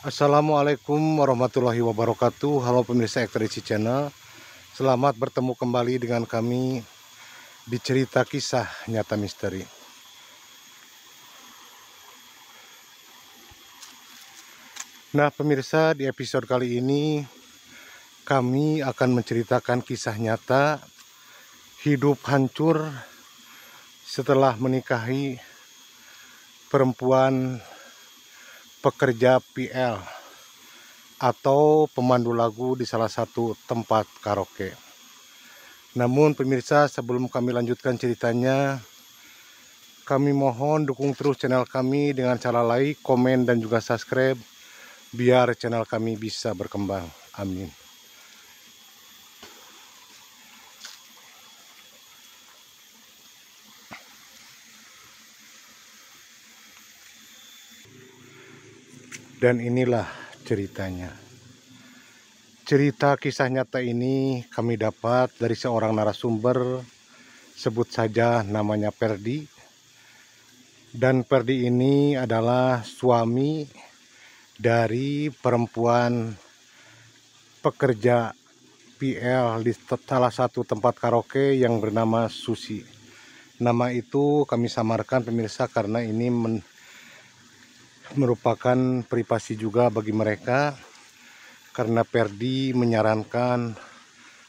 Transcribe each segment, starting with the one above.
Assalamualaikum warahmatullahi wabarakatuh Halo pemirsa Ekstrisi Channel Selamat bertemu kembali dengan kami Di cerita kisah nyata misteri Nah pemirsa di episode kali ini Kami akan menceritakan kisah nyata Hidup hancur Setelah menikahi Perempuan pekerja PL atau pemandu lagu di salah satu tempat karaoke. Namun pemirsa sebelum kami lanjutkan ceritanya, kami mohon dukung terus channel kami dengan cara like, komen, dan juga subscribe biar channel kami bisa berkembang. Amin. Dan inilah ceritanya. Cerita kisah nyata ini kami dapat dari seorang narasumber, sebut saja namanya Perdi. Dan Perdi ini adalah suami dari perempuan pekerja PL di salah satu tempat karaoke yang bernama Susi. Nama itu kami samarkan pemirsa karena ini men merupakan privasi juga bagi mereka karena Perdi menyarankan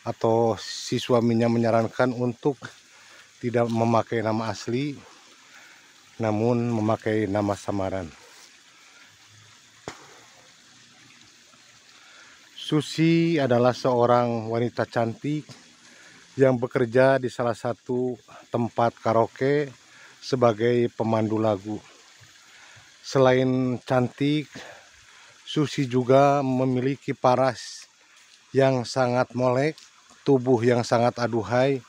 atau si suaminya menyarankan untuk tidak memakai nama asli namun memakai nama samaran Susi adalah seorang wanita cantik yang bekerja di salah satu tempat karaoke sebagai pemandu lagu selain cantik, Susi juga memiliki paras yang sangat molek, tubuh yang sangat aduhai,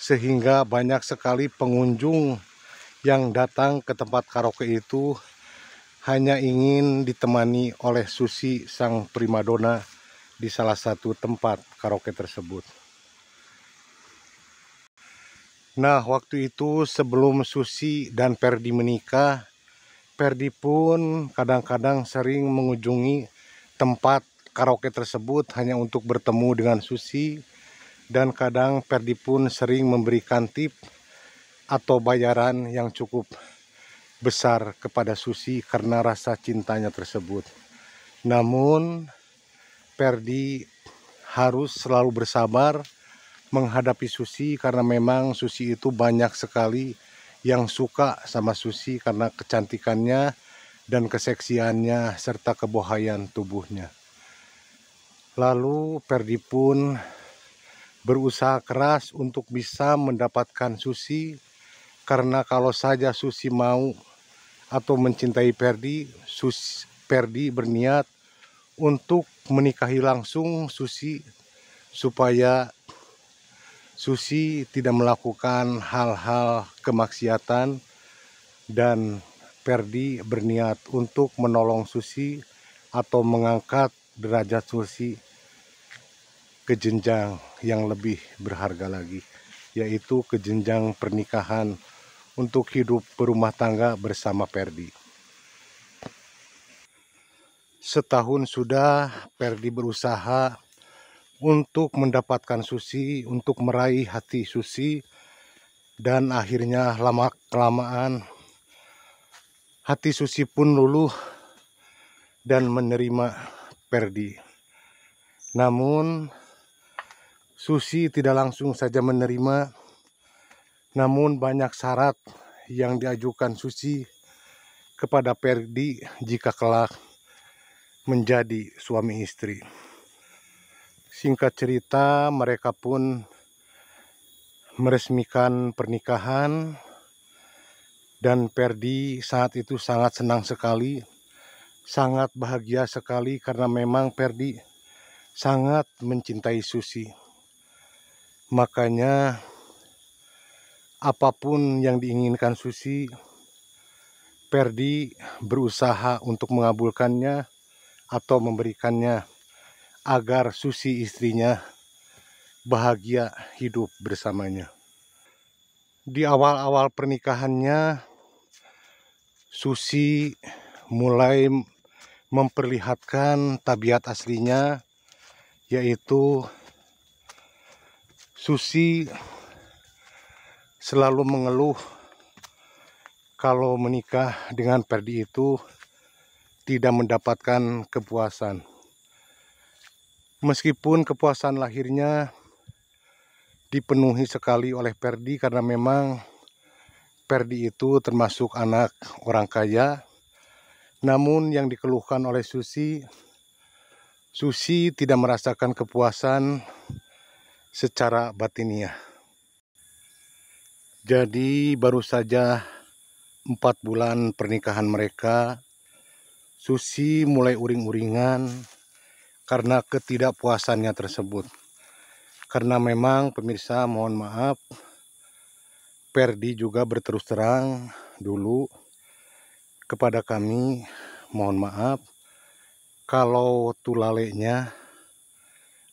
sehingga banyak sekali pengunjung yang datang ke tempat karaoke itu hanya ingin ditemani oleh Susi sang primadona di salah satu tempat karaoke tersebut. Nah, waktu itu sebelum Susi dan Perdi menikah, Perdi pun kadang-kadang sering mengunjungi tempat karaoke tersebut hanya untuk bertemu dengan Susi dan kadang Perdi pun sering memberikan tip atau bayaran yang cukup besar kepada Susi karena rasa cintanya tersebut. Namun Perdi harus selalu bersabar menghadapi Susi karena memang Susi itu banyak sekali yang suka sama Susi karena kecantikannya dan keseksiannya serta kebohayan tubuhnya. Lalu Perdi pun berusaha keras untuk bisa mendapatkan Susi karena kalau saja Susi mau atau mencintai Perdi, Susi, Perdi berniat untuk menikahi langsung Susi supaya Susi tidak melakukan hal-hal kemaksiatan dan Perdi berniat untuk menolong Susi atau mengangkat derajat Susi ke jenjang yang lebih berharga lagi yaitu ke jenjang pernikahan untuk hidup berumah tangga bersama Perdi. Setahun sudah Perdi berusaha untuk mendapatkan Susi, untuk meraih hati Susi, dan akhirnya lama kelamaan hati Susi pun luluh dan menerima Perdi. Namun Susi tidak langsung saja menerima, namun banyak syarat yang diajukan Susi kepada Perdi jika kelak menjadi suami istri singkat cerita mereka pun meresmikan pernikahan dan Perdi saat itu sangat senang sekali sangat bahagia sekali karena memang Perdi sangat mencintai Susi makanya apapun yang diinginkan Susi Perdi berusaha untuk mengabulkannya atau memberikannya agar Susi istrinya bahagia hidup bersamanya. Di awal-awal pernikahannya, Susi mulai memperlihatkan tabiat aslinya, yaitu Susi selalu mengeluh kalau menikah dengan Perdi itu tidak mendapatkan kepuasan meskipun kepuasan lahirnya dipenuhi sekali oleh Perdi karena memang Perdi itu termasuk anak orang kaya. Namun yang dikeluhkan oleh Susi, Susi tidak merasakan kepuasan secara batinia. Jadi baru saja empat bulan pernikahan mereka, Susi mulai uring-uringan karena ketidakpuasannya tersebut. Karena memang pemirsa mohon maaf, Perdi juga berterus terang dulu kepada kami, mohon maaf, kalau tulalenya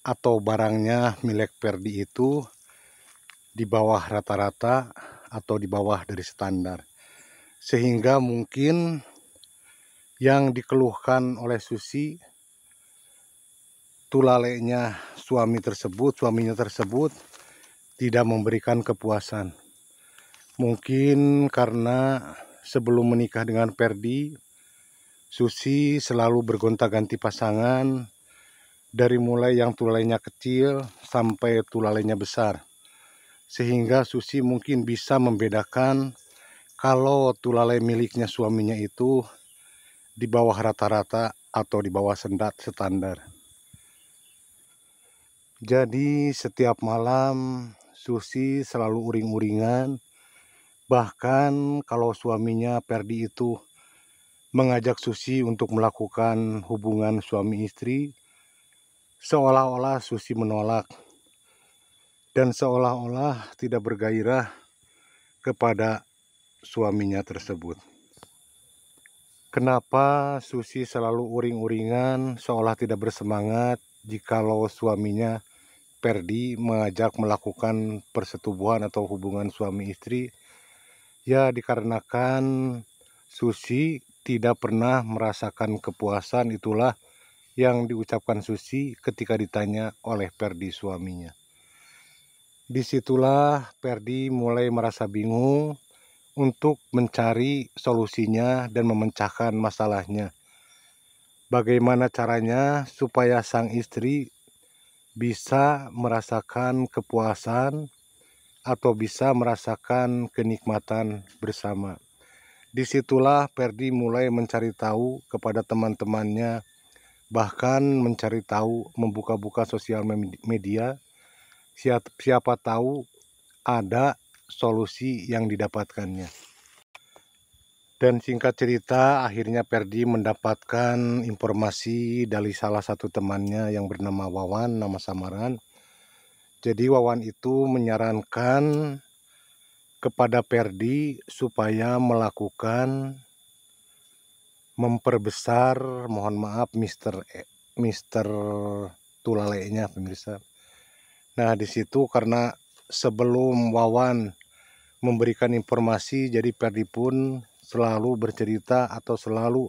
atau barangnya milik Perdi itu di bawah rata-rata atau di bawah dari standar. Sehingga mungkin yang dikeluhkan oleh Susi tulalenya suami tersebut, suaminya tersebut tidak memberikan kepuasan. Mungkin karena sebelum menikah dengan Perdi, Susi selalu bergonta-ganti pasangan dari mulai yang tulalenya kecil sampai tulalenya besar. Sehingga Susi mungkin bisa membedakan kalau tulalai miliknya suaminya itu di bawah rata-rata atau di bawah sendat standar. Jadi setiap malam Susi selalu uring-uringan. Bahkan kalau suaminya Perdi itu mengajak Susi untuk melakukan hubungan suami istri, seolah-olah Susi menolak dan seolah-olah tidak bergairah kepada suaminya tersebut. Kenapa Susi selalu uring-uringan seolah tidak bersemangat jikalau suaminya Perdi mengajak melakukan persetubuhan atau hubungan suami istri ya dikarenakan Susi tidak pernah merasakan kepuasan itulah yang diucapkan Susi ketika ditanya oleh Perdi suaminya. Disitulah Perdi mulai merasa bingung untuk mencari solusinya dan memecahkan masalahnya. Bagaimana caranya supaya sang istri bisa merasakan kepuasan atau bisa merasakan kenikmatan bersama. Disitulah Perdi mulai mencari tahu kepada teman-temannya, bahkan mencari tahu membuka-buka sosial media. Siapa tahu ada solusi yang didapatkannya. Dan singkat cerita, akhirnya Perdi mendapatkan informasi dari salah satu temannya yang bernama Wawan, nama samaran. Jadi Wawan itu menyarankan kepada Perdi supaya melakukan memperbesar, mohon maaf Mister e, Mister Tulalenya pemirsa. Nah, di situ karena sebelum Wawan memberikan informasi, jadi Perdi pun selalu bercerita atau selalu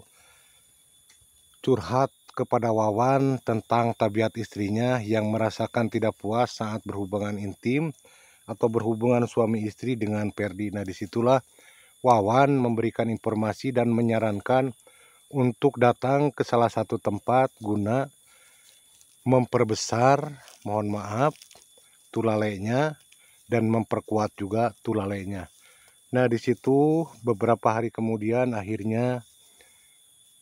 curhat kepada Wawan tentang tabiat istrinya yang merasakan tidak puas saat berhubungan intim atau berhubungan suami istri dengan Perdi. Nah disitulah Wawan memberikan informasi dan menyarankan untuk datang ke salah satu tempat guna memperbesar, mohon maaf, tulalenya dan memperkuat juga tulalenya. Nah di situ beberapa hari kemudian akhirnya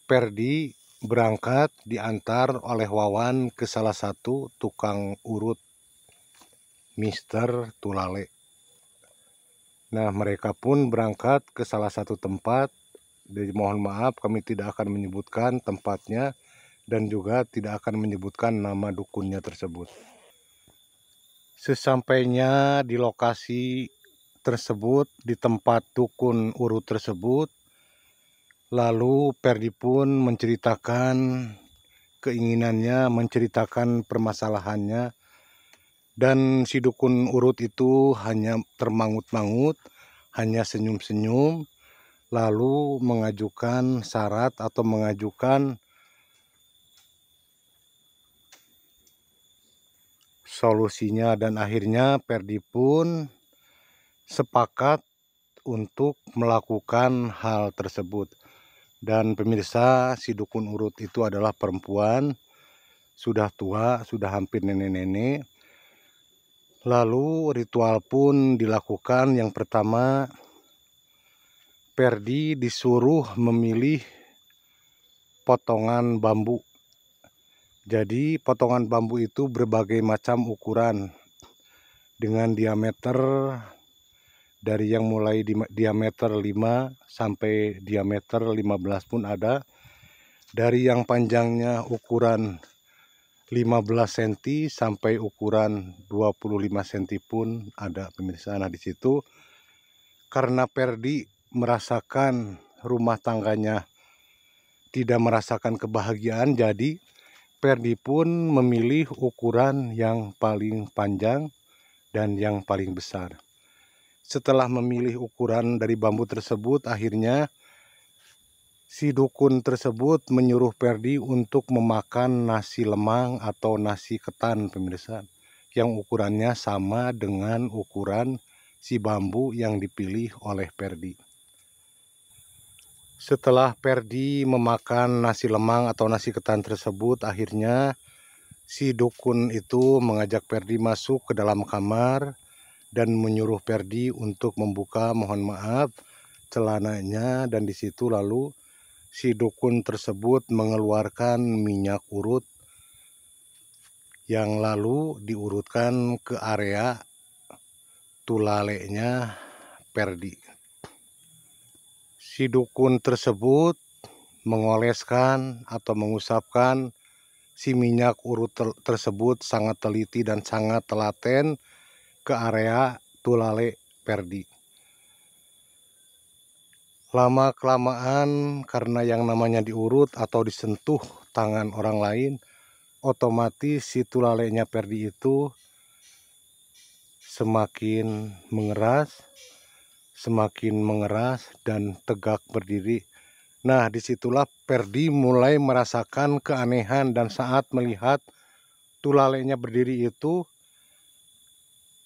Perdi berangkat diantar oleh Wawan ke salah satu tukang urut Mister Tulale. Nah mereka pun berangkat ke salah satu tempat. Jadi mohon maaf kami tidak akan menyebutkan tempatnya dan juga tidak akan menyebutkan nama dukunnya tersebut. Sesampainya di lokasi tersebut di tempat dukun uru tersebut lalu Perdi pun menceritakan keinginannya menceritakan permasalahannya dan si dukun urut itu hanya termangut-mangut hanya senyum-senyum lalu mengajukan syarat atau mengajukan solusinya dan akhirnya Perdi pun sepakat untuk melakukan hal tersebut. Dan pemirsa, si dukun urut itu adalah perempuan, sudah tua, sudah hampir nenek-nenek. Lalu ritual pun dilakukan. Yang pertama, Perdi disuruh memilih potongan bambu. Jadi potongan bambu itu berbagai macam ukuran dengan diameter dari yang mulai di, diameter 5 sampai diameter 15 pun ada dari yang panjangnya ukuran 15 cm sampai ukuran 25 cm pun ada pemirsa nah di situ karena Perdi merasakan rumah tangganya tidak merasakan kebahagiaan jadi Perdi pun memilih ukuran yang paling panjang dan yang paling besar setelah memilih ukuran dari bambu tersebut akhirnya si dukun tersebut menyuruh Perdi untuk memakan nasi lemang atau nasi ketan pemirsa yang ukurannya sama dengan ukuran si bambu yang dipilih oleh Perdi. Setelah Perdi memakan nasi lemang atau nasi ketan tersebut, akhirnya si dukun itu mengajak Perdi masuk ke dalam kamar dan menyuruh Perdi untuk membuka mohon maaf celananya dan di situ lalu si dukun tersebut mengeluarkan minyak urut yang lalu diurutkan ke area tulaleknya Perdi. Si dukun tersebut mengoleskan atau mengusapkan si minyak urut tersebut sangat teliti dan sangat telaten ke area Tulale Perdi. Lama kelamaan karena yang namanya diurut atau disentuh tangan orang lain, otomatis si tulalenya Perdi itu semakin mengeras, semakin mengeras dan tegak berdiri. Nah, disitulah Perdi mulai merasakan keanehan dan saat melihat tulalenya berdiri itu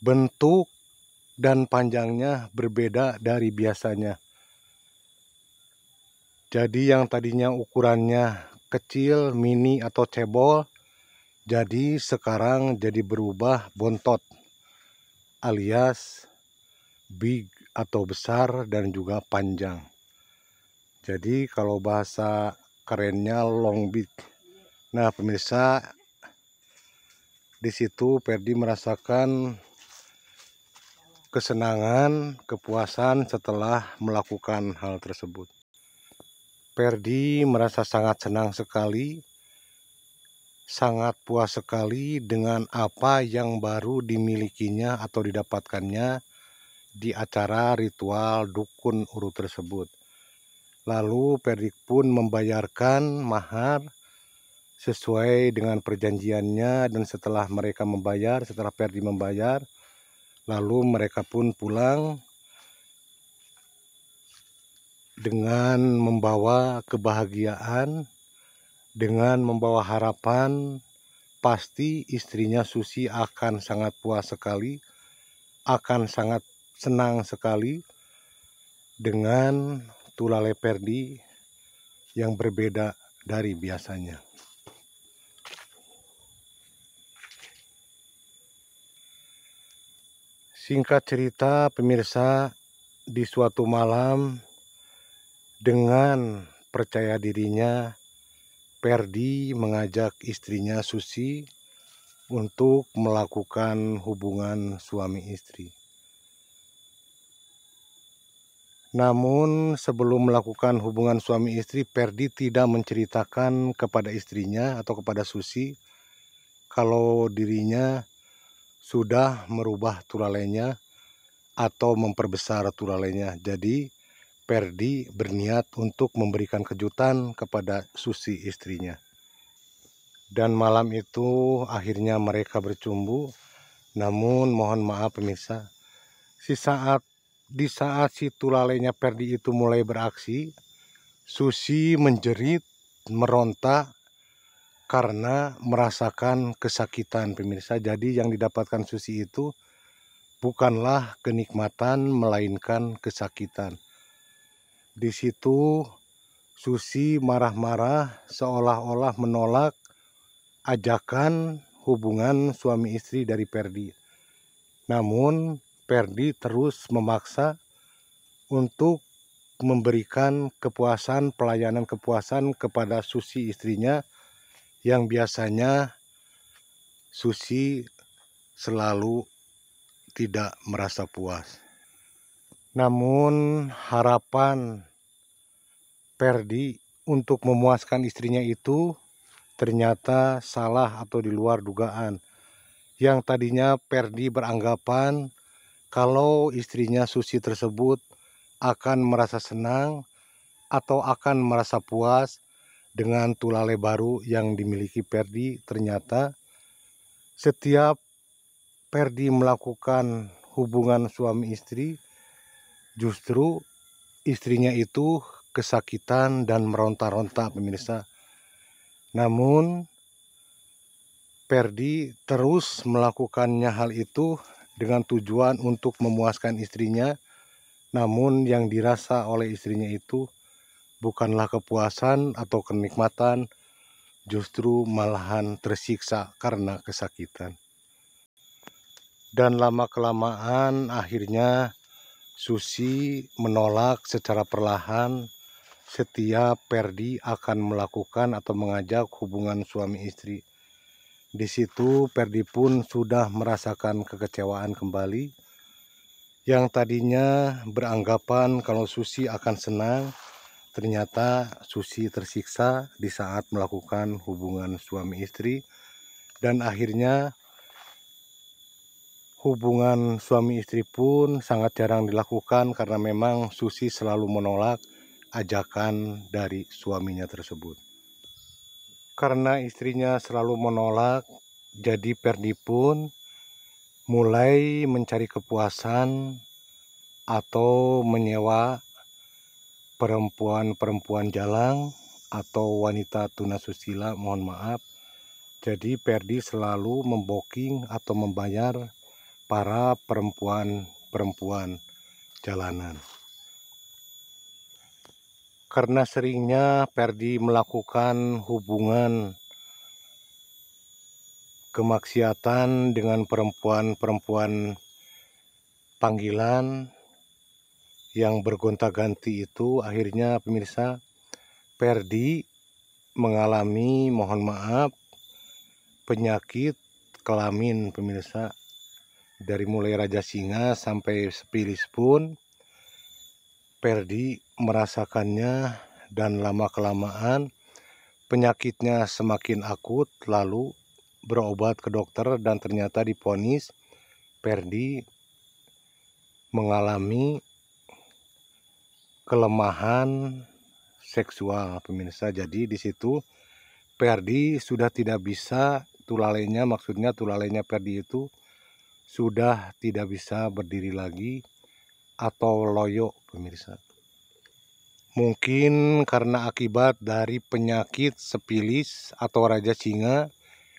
bentuk dan panjangnya berbeda dari biasanya. Jadi yang tadinya ukurannya kecil, mini atau cebol, jadi sekarang jadi berubah bontot alias big atau besar dan juga panjang. Jadi kalau bahasa kerennya long big. Nah pemirsa di situ Ferdi merasakan kesenangan, kepuasan setelah melakukan hal tersebut. Perdi merasa sangat senang sekali, sangat puas sekali dengan apa yang baru dimilikinya atau didapatkannya di acara ritual dukun urut tersebut. Lalu Perdi pun membayarkan mahar sesuai dengan perjanjiannya dan setelah mereka membayar, setelah Perdi membayar, lalu mereka pun pulang dengan membawa kebahagiaan dengan membawa harapan pasti istrinya Susi akan sangat puas sekali akan sangat senang sekali dengan tulale perdi yang berbeda dari biasanya. Singkat cerita, pemirsa, di suatu malam dengan percaya dirinya, Perdi mengajak istrinya Susi untuk melakukan hubungan suami istri. Namun sebelum melakukan hubungan suami istri, Perdi tidak menceritakan kepada istrinya atau kepada Susi kalau dirinya sudah merubah tulalenya atau memperbesar tulalenya. Jadi Perdi berniat untuk memberikan kejutan kepada Susi istrinya. Dan malam itu akhirnya mereka bercumbu. Namun mohon maaf pemirsa, si saat di saat si tulalenya Perdi itu mulai beraksi, Susi menjerit, meronta, karena merasakan kesakitan pemirsa. Jadi yang didapatkan Susi itu bukanlah kenikmatan melainkan kesakitan. Di situ Susi marah-marah seolah-olah menolak ajakan hubungan suami istri dari Perdi. Namun Perdi terus memaksa untuk memberikan kepuasan, pelayanan kepuasan kepada Susi istrinya yang biasanya Susi selalu tidak merasa puas. Namun harapan Perdi untuk memuaskan istrinya itu ternyata salah atau di luar dugaan. Yang tadinya Perdi beranggapan kalau istrinya Susi tersebut akan merasa senang atau akan merasa puas dengan tulale baru yang dimiliki Perdi ternyata setiap Perdi melakukan hubungan suami istri justru istrinya itu kesakitan dan meronta-ronta pemirsa. Namun Perdi terus melakukannya hal itu dengan tujuan untuk memuaskan istrinya. Namun yang dirasa oleh istrinya itu bukanlah kepuasan atau kenikmatan, justru malahan tersiksa karena kesakitan. Dan lama-kelamaan akhirnya Susi menolak secara perlahan setiap Perdi akan melakukan atau mengajak hubungan suami istri. Di situ Perdi pun sudah merasakan kekecewaan kembali. Yang tadinya beranggapan kalau Susi akan senang, Ternyata Susi tersiksa di saat melakukan hubungan suami istri dan akhirnya hubungan suami istri pun sangat jarang dilakukan karena memang Susi selalu menolak ajakan dari suaminya tersebut. Karena istrinya selalu menolak, jadi Perdi pun mulai mencari kepuasan atau menyewa perempuan-perempuan jalang atau wanita tunasusila mohon maaf jadi Perdi selalu memboking atau membayar para perempuan-perempuan jalanan karena seringnya Perdi melakukan hubungan kemaksiatan dengan perempuan-perempuan panggilan yang bergonta-ganti itu akhirnya pemirsa Perdi mengalami mohon maaf penyakit kelamin pemirsa dari mulai raja singa sampai sepilis pun Perdi merasakannya dan lama kelamaan penyakitnya semakin akut lalu berobat ke dokter dan ternyata diponis Perdi mengalami kelemahan seksual pemirsa. Jadi di situ Perdi sudah tidak bisa tulalenya maksudnya tulalenya Perdi itu sudah tidak bisa berdiri lagi atau loyo pemirsa. Mungkin karena akibat dari penyakit sepilis atau raja singa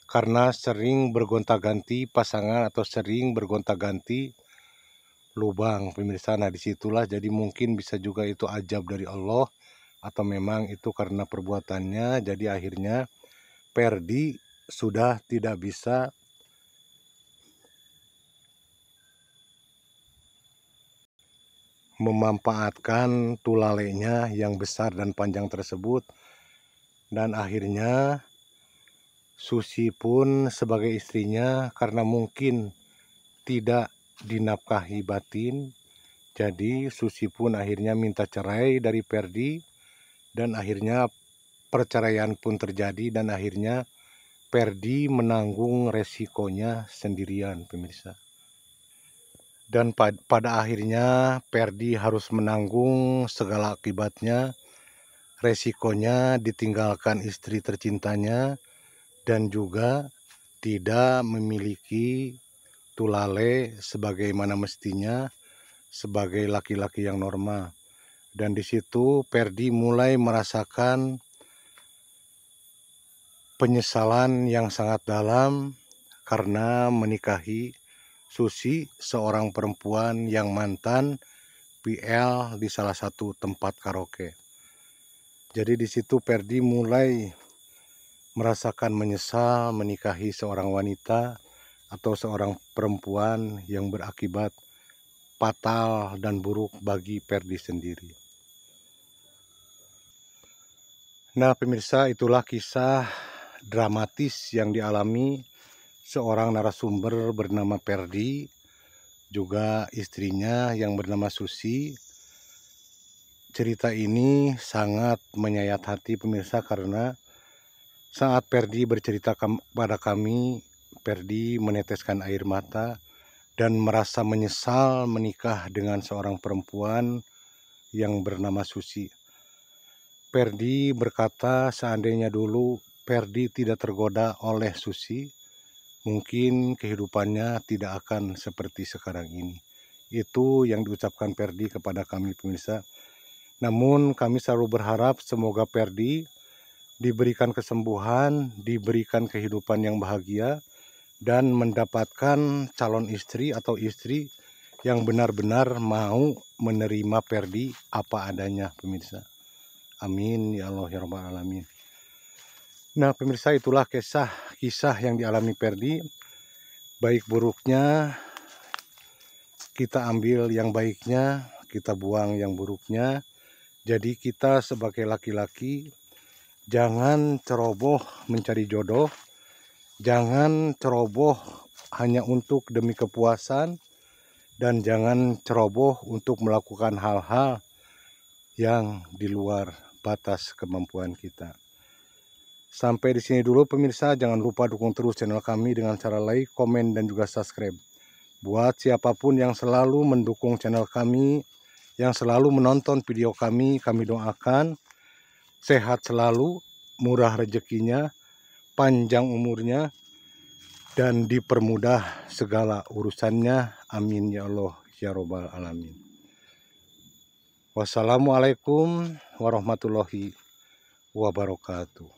karena sering bergonta-ganti pasangan atau sering bergonta-ganti lubang pemirsa nah disitulah jadi mungkin bisa juga itu ajab dari Allah atau memang itu karena perbuatannya jadi akhirnya Perdi sudah tidak bisa memanfaatkan tulalenya yang besar dan panjang tersebut dan akhirnya Susi pun sebagai istrinya karena mungkin tidak dinapkahi batin. Jadi Susi pun akhirnya minta cerai dari Perdi dan akhirnya perceraian pun terjadi dan akhirnya Perdi menanggung resikonya sendirian pemirsa. Dan pada akhirnya Perdi harus menanggung segala akibatnya, resikonya ditinggalkan istri tercintanya dan juga tidak memiliki tulale sebagaimana mestinya sebagai laki-laki yang normal. Dan di situ Perdi mulai merasakan penyesalan yang sangat dalam karena menikahi Susi, seorang perempuan yang mantan PL di salah satu tempat karaoke. Jadi di situ Perdi mulai merasakan menyesal menikahi seorang wanita atau seorang perempuan yang berakibat fatal dan buruk bagi Perdi sendiri. Nah, pemirsa, itulah kisah dramatis yang dialami seorang narasumber bernama Perdi, juga istrinya yang bernama Susi. Cerita ini sangat menyayat hati pemirsa karena saat Perdi bercerita kepada kami Perdi meneteskan air mata dan merasa menyesal menikah dengan seorang perempuan yang bernama Susi. Perdi berkata seandainya dulu Perdi tidak tergoda oleh Susi, mungkin kehidupannya tidak akan seperti sekarang ini. Itu yang diucapkan Perdi kepada kami pemirsa. Namun kami selalu berharap semoga Perdi diberikan kesembuhan, diberikan kehidupan yang bahagia, dan mendapatkan calon istri atau istri yang benar-benar mau menerima Perdi apa adanya pemirsa. Amin ya Allah ya Rabbal Alamin. Nah pemirsa itulah kisah kisah yang dialami Perdi. Baik buruknya kita ambil yang baiknya, kita buang yang buruknya. Jadi kita sebagai laki-laki jangan ceroboh mencari jodoh jangan ceroboh hanya untuk demi kepuasan dan jangan ceroboh untuk melakukan hal-hal yang di luar batas kemampuan kita. Sampai di sini dulu pemirsa, jangan lupa dukung terus channel kami dengan cara like, komen, dan juga subscribe. Buat siapapun yang selalu mendukung channel kami, yang selalu menonton video kami, kami doakan sehat selalu, murah rezekinya, panjang umurnya dan dipermudah segala urusannya amin ya Allah ya robbal alamin wassalamualaikum warahmatullahi wabarakatuh